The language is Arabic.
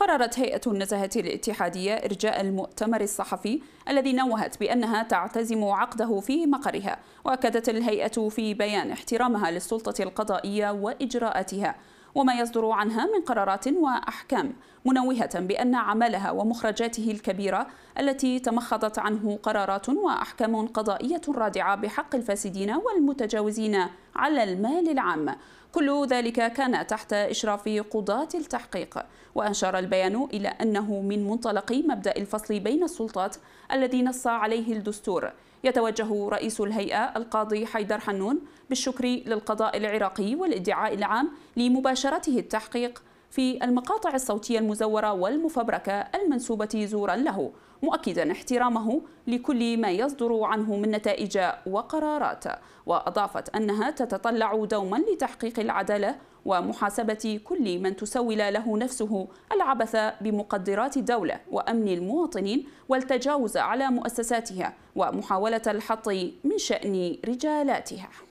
قررت هيئة النزهة الاتحادية إرجاء المؤتمر الصحفي الذي نوهت بأنها تعتزم عقده في مقرها وأكدت الهيئة في بيان احترامها للسلطة القضائية وإجراءاتها وما يصدر عنها من قرارات وأحكام منوهة بأن عملها ومخرجاته الكبيرة التي تمخضت عنه قرارات وأحكام قضائية رادعة بحق الفاسدين والمتجاوزين على المال العام كل ذلك كان تحت إشراف قضاة التحقيق وأشار البيان إلى أنه من منطلق مبدأ الفصل بين السلطات الذي نص عليه الدستور يتوجه رئيس الهيئة القاضي حيدر حنون بالشكر للقضاء العراقي والادعاء العام لمباشرته التحقيق في المقاطع الصوتية المزورة والمفبركة المنسوبة زورا له مؤكدا احترامه لكل ما يصدر عنه من نتائج وقرارات وأضافت أنها تتطلع دوما لتحقيق العدالة ومحاسبة كل من تسول له نفسه العبث بمقدرات الدولة وأمن المواطنين والتجاوز على مؤسساتها ومحاولة الحط من شأن رجالاتها